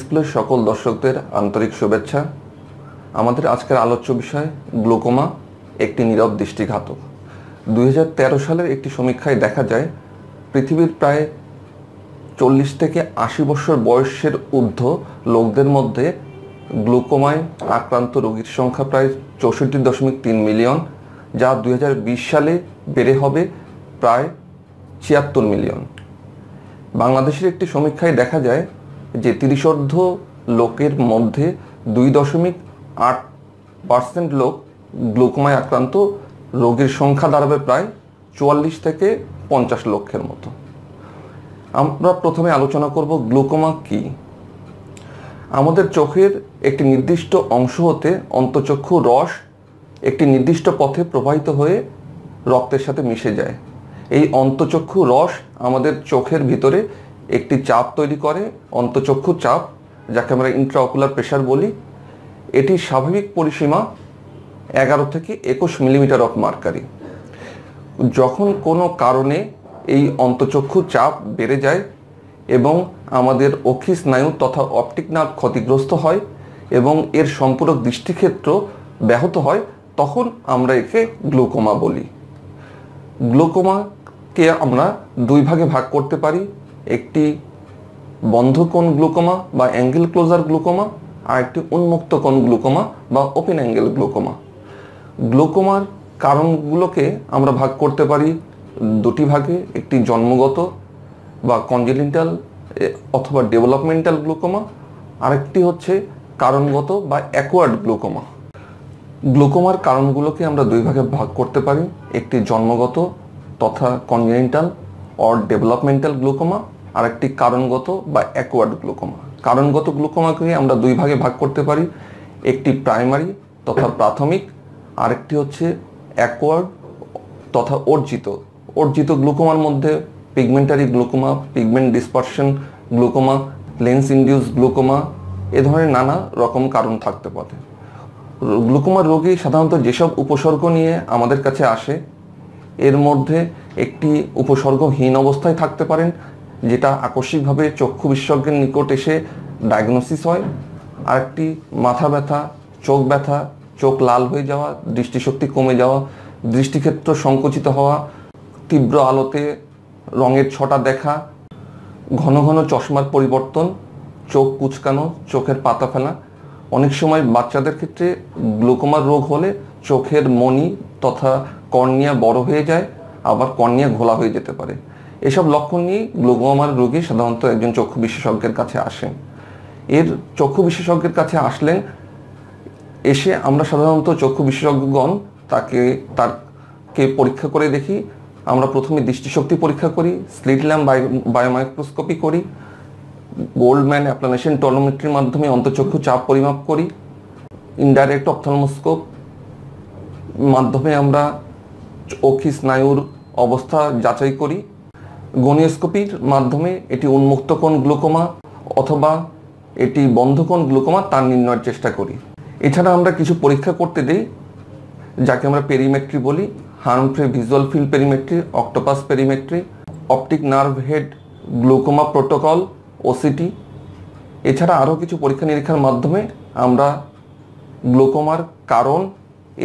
স্কুলের সকল দর্শকদের আন্তরিক শুভেচ্ছা আমাদের আজকের আলোচ্য বিষয় গ্লোকোমা একটি নীরব দৃষ্টিঘাতক দুই হাজার সালের একটি সমীক্ষায় দেখা যায় পৃথিবীর প্রায় চল্লিশ থেকে আশি বছর বয়সের ঊর্ধ্ব লোকদের মধ্যে গ্লুকোমায় আক্রান্ত রোগীর সংখ্যা প্রায় চৌষট্টি দশমিক তিন মিলিয়ন যা দুই সালে বেড়ে হবে প্রায় ছিয়াত্তর মিলিয়ন বাংলাদেশের একটি সমীক্ষায় দেখা যায় যে তিরিশর্ধ লোকের মধ্যে দুই দশমিক আট পার্সেন্ট লোক গ্লুকোমায় আক্রান্ত রোগীর সংখ্যা দাঁড়াবে প্রায় চুয়াল্লিশ থেকে পঞ্চাশ লক্ষের মতো আমরা প্রথমে আলোচনা করব গ্লুকোমা কি আমাদের চোখের একটি নির্দিষ্ট অংশ হতে অন্তচক্ষু রস একটি নির্দিষ্ট পথে প্রবাহিত হয়ে রক্তের সাথে মিশে যায় এই অন্তচক্ষু রস আমাদের চোখের ভিতরে একটি চাপ তৈরি করে অন্তচক্ষু চাপ যাকে আমরা ইন্ট্রাকুলার প্রেশার বলি এটি স্বাভাবিক পরিসীমা এগারো থেকে একুশ মিলিমিটার অফ মার্কারি যখন কোনো কারণে এই অন্তচক্ষু চাপ বেড়ে যায় এবং আমাদের অক্ষি স্নায়ু তথা অপটিক নার্ভ ক্ষতিগ্রস্ত হয় এবং এর সম্পূরক দৃষ্টিক্ষেত্র ব্যাহত হয় তখন আমরা একে গ্লুকোমা বলি গ্লুকোমাকে আমরা দুই ভাগে ভাগ করতে পারি একটি বন্ধকোণ গ্লুকোমা বা অ্যাঙ্গেল ক্লোজার গ্লুকোমা আর একটি উন্মুক্ত কোণ গ্লুকোমা বা ওপেন অ্যাঙ্গেল গ্লুকোমা গ্লুকোমার কারণগুলোকে আমরা ভাগ করতে পারি দুটি ভাগে একটি জন্মগত বা কনজেলিন্টাল অথবা ডেভেলপমেন্টাল গ্লুকোমা আরেকটি হচ্ছে কারণগত বা অ্যাকোয়ার্ড গ্লুকোমা গ্লুকোমার কারণগুলোকে আমরা দুই ভাগে ভাগ করতে পারি একটি জন্মগত তথা কনজেনিটাল অর ডেভেলপমেন্টাল গ্লুকোমা আরেকটি কারণগত বা অ্যাকোয়ার্ড গ্লুকোমা কারণগত গ্লুকোমাকে আমরা দুই ভাগে ভাগ করতে পারি একটি প্রাইমারি তথা প্রাথমিক আরেকটি হচ্ছে অ্যাকোয়ার্ড তথা অর্জিত অর্জিত গ্লুকোমার মধ্যে pigmentary glaucoma pigment dispersion glaucoma lens induced glaucoma এ ধরনের নানা রকম কারণ থাকতে পারে গ্লুকোমা রোগী সাধারণত যেসব উপসর্গ নিয়ে আমাদের কাছে আসে এর মধ্যে একটি উপসর্গহীন অবস্থায় থাকতে পারেন যেটা আকস্মিকভাবে চক্ষু বিশেষজ্ঞের নিকট এসে ডায়াগনোসিস হয় আরেকটি মাথা ব্যথা চোখ ব্যথা চোখ লাল হয়ে যাওয়া দৃষ্টিশক্তি কমে যাওয়া দৃষ্টিক্ষেত্র সংকুচিত হওয়া তীব্র আলোতে রঙের ছটা দেখা ঘন ঘন চশমার পরিবর্তন চোখ কুচকানো চোখের পাতা ফেলা অনেক সময় বাচ্চাদের ক্ষেত্রে গ্লুকোমার রোগ হলে চোখের মনি তথা কর্নিয়া বড় হয়ে যায় আবার কর্নিয়া ঘোলা হয়ে যেতে পারে এসব লক্ষণ নিয়ে গ্লোকোমার রোগী সাধারণত একজন চক্ষু বিশেষজ্ঞের কাছে আসেন এর চক্ষু বিশেষজ্ঞের কাছে আসলেন এসে আমরা সাধারণত চক্ষু বিশেষজ্ঞগণ তাকে তারকে পরীক্ষা করে দেখি আমরা প্রথমে দৃষ্টিশক্তি পরীক্ষা করি স্লিট ল্যাম্প বায়োমাইক্রোস্কোপি করি গোল্ড ম্যান অ্যাপ্লানেশন টর্নোমেট্রির মাধ্যমে অন্তচক্ষু চাপ পরিমাপ করি ইনডাইরেক্ট অপথলমোস্কোপ মাধ্যমে আমরা অক্ষি স্নায়ুর অবস্থা যাচাই করি গনিয়স্কোপির মাধ্যমে এটি উন্মুক্তকোণ গ্লুকোমা অথবা এটি বন্ধকোণ গ্লুকোমা তার নির্ণয়ের চেষ্টা করি এছাড়া আমরা কিছু পরীক্ষা করতে দিই যাকে আমরা পেরিমেট্রি বলি Humphrey visual field perimetry Octopus perimetry optic nerve head glaucoma protocol OCT এছাড়া আরও কিছু পরীক্ষা নিরীক্ষার মাধ্যমে আমরা গ্লুকোমার কারণ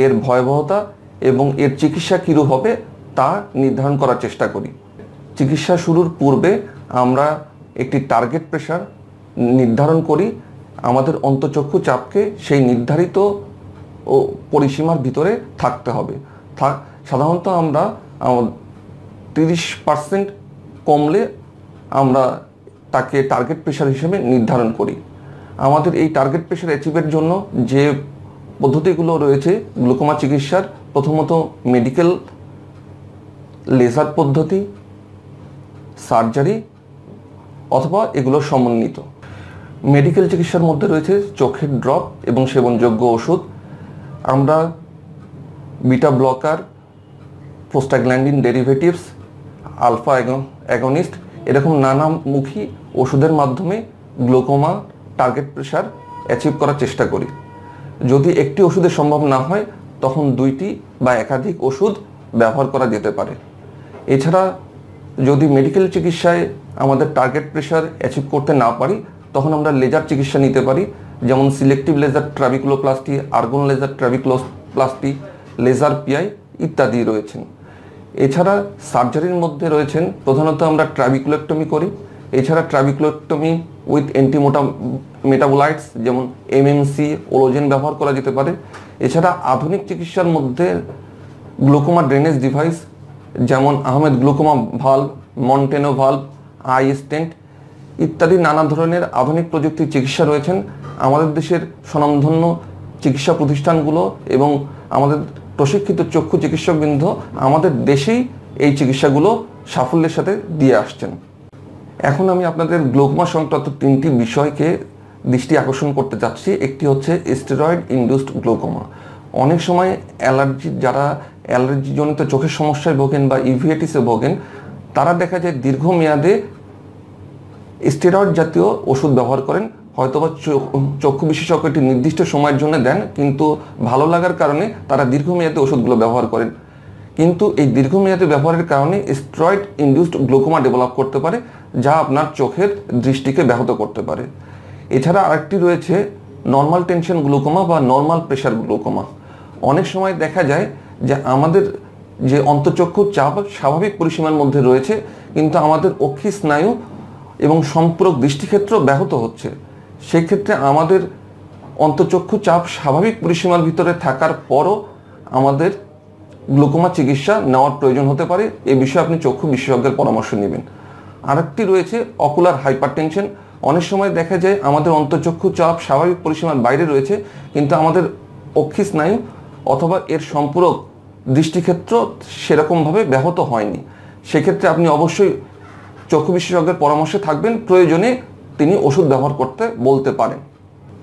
এর ভয়াবহতা এবং এর চিকিৎসা কীরূপ হবে তা নির্ধারণ করার চেষ্টা করি চিকিৎসা শুরুর পূর্বে আমরা একটি টার্গেট প্রেশার নির্ধারণ করি আমাদের অন্তচক্ষু চাপকে সেই নির্ধারিত ও পরিসীমার ভিতরে থাকতে হবে থাক সাধারণত আমরা তিরিশ পার্সেন্ট কমলে আমরা তাকে টার্গেট প্রেশার হিসেবে নির্ধারণ করি আমাদের এই টার্গেট প্রেশার অ্যাচিভের জন্য যে পদ্ধতিগুলো রয়েছে গ্লুকোমা চিকিৎসার প্রথমত মেডিকেল লেজার পদ্ধতি সার্জারি অথবা এগুলো সমন্বিত মেডিকেল চিকিৎসার মধ্যে রয়েছে চোখের ড্রপ এবং সেবনযোগ্য ওষুধ আমরা beta blocker prostaglandin derivatives alpha agonist এরকম নানামুখী ওষুধের মাধ্যমে গ্লোকোমা টার্গেট প্রেশার অ্যাচিভ করার চেষ্টা করি যদি একটি ওষুধে সম্ভব না হয় তখন দুইটি বা একাধিক ওষুধ ব্যবহার করা যেতে পারে এছাড়া যদি মেডিকেল চিকিৎসায় আমাদের টার্গেট প্রেশার অ্যাচিভ করতে না পারি তখন আমরা লেজার চিকিৎসা নিতে পারি যেমন selective laser trabeculoplasty argon laser trabeculoplasty laser PI ইত্যাদি রয়েছেন এছাড়া সার্জারির মধ্যে রয়েছেন প্রধানত আমরা ট্রাভিক্লোক্টমি করি এছাড়া ট্রাভিক্লোক্টমি উইথ অ্যান্টিমোটা মেটাবোলাইটস যেমন এমএমসি ওলোজেন ব্যবহার করা যেতে পারে এছাড়া আধুনিক চিকিৎসার মধ্যে গ্লোকোমা ড্রেনেজ ডিভাইস যেমন Ahmed glaucoma valve Molteno valve iStent ইত্যাদি নানা ধরনের আধুনিক প্রযুক্তির চিকিৎসা রয়েছেন আমাদের দেশের স্বনামধন্য চিকিৎসা প্রতিষ্ঠানগুলো এবং আমাদের প্রশিক্ষিত চক্ষু চিকিৎসকবৃন্দ আমাদের দেশেই এই চিকিৎসাগুলো সাফল্যের সাথে দিয়ে আসছেন এখন আমি আপনাদের গ্লোকমা সংক্রান্ত তিনটি বিষয়কে দৃষ্টি আকর্ষণ করতে চাচ্ছি একটি হচ্ছে স্টেরয়েড ইন্ডুসড গ্লোকোমা অনেক সময় অ্যালার্জি যারা অ্যালার্জিজনিত চোখের সমস্যায় ভোগেন বা ইভিএটিসে ভোগেন তারা দেখা যায় দীর্ঘমেয়াদে স্টেরয়েড জাতীয় ওষুধ ব্যবহার করেন হয়তোবা চক্ষু বিশেষজ্ঞ একটি নির্দিষ্ট সময়ের জন্য দেন কিন্তু ভালো লাগার কারণে তারা দীর্ঘমেয়াদী ওষুধগুলো ব্যবহার করেন কিন্তু এই দীর্ঘমেয়াদী ব্যবহারের কারণে স্টেরয়েড ইনডিউসড গ্লোকোমা ডেভেলপ করতে পারে যা আপনার চোখের দৃষ্টিকে ব্যাহত করতে পারে এছাড়া আরেকটি রয়েছে নর্মাল টেনশন গ্লুকোমা বা নর্মাল প্রেশার গ্লুকোমা অনেক সময় দেখা যায় যে আমাদের যে অন্তচক্ষু চাপ স্বাভাবিক পরিসীমার মধ্যে রয়েছে কিন্তু আমাদের অক্ষি স্নায়ু এবং সম্পূরক দৃষ্টিক্ষেত্র ব্যাহত হচ্ছে সেক্ষেত্রে আমাদের অন্তচক্ষু চাপ স্বাভাবিক পরিসীমার ভিতরে থাকার পরও আমাদের গ্লুকোমা চিকিৎসা নেওয়ার প্রয়োজন হতে পারে এ বিষয়ে আপনি চক্ষু বিশেষজ্ঞের পরামর্শ নেবেন আরেকটি রয়েছে অকুলার হাইপার টেনশন অনেক সময় দেখা যায় আমাদের অন্তচক্ষু চাপ স্বাভাবিক পরিসীমার বাইরে রয়েছে কিন্তু আমাদের অক্ষি স্নায়ু অথবা এর সম্পূরক দৃষ্টিক্ষেত্র সেরকমভাবে ব্যাহত হয়নি সেক্ষেত্রে আপনি অবশ্যই চক্ষু বিশেষজ্ঞের পরামর্শে থাকবেন প্রয়োজনে তিনি ওষুধ ব্যবহার করতে বলতে পারেন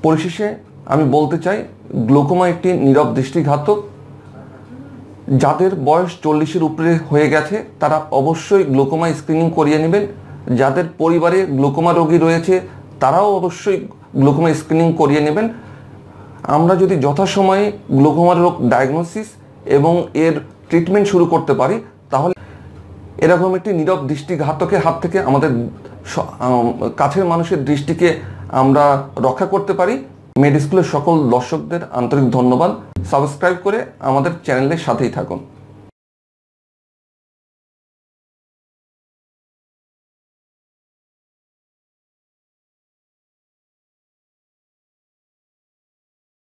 পরিশেষে আমি বলতে চাই গ্লোকোমা একটি নীরব দৃষ্টিঘাতক যাদের বয়স চল্লিশের উপরে হয়ে গেছে তারা অবশ্যই গ্লোকোমা স্ক্রিনিং করিয়ে নেবেন যাদের পরিবারে গ্লোকোমা রোগী রয়েছে তারাও অবশ্যই গ্লোকোমা স্ক্রিনিং করিয়ে নেবেন আমরা যদি যথাসময়ে গ্লোকোমার রোগ ডায়াগনোসিস এবং এর ট্রিটমেন্ট শুরু করতে পারি তাহলে এরকম একটি নীরব দৃষ্টিঘাতকের হাত থেকে আমাদের কাছের মানুষের দৃষ্টিকে আমরা রক্ষা করতে পারি মেডিস্কুলের সকল দর্শকদের আন্তরিক ধন্যবাদ সাবস্ক্রাইব করে আমাদের চ্যানেলের সাথেই থাকুন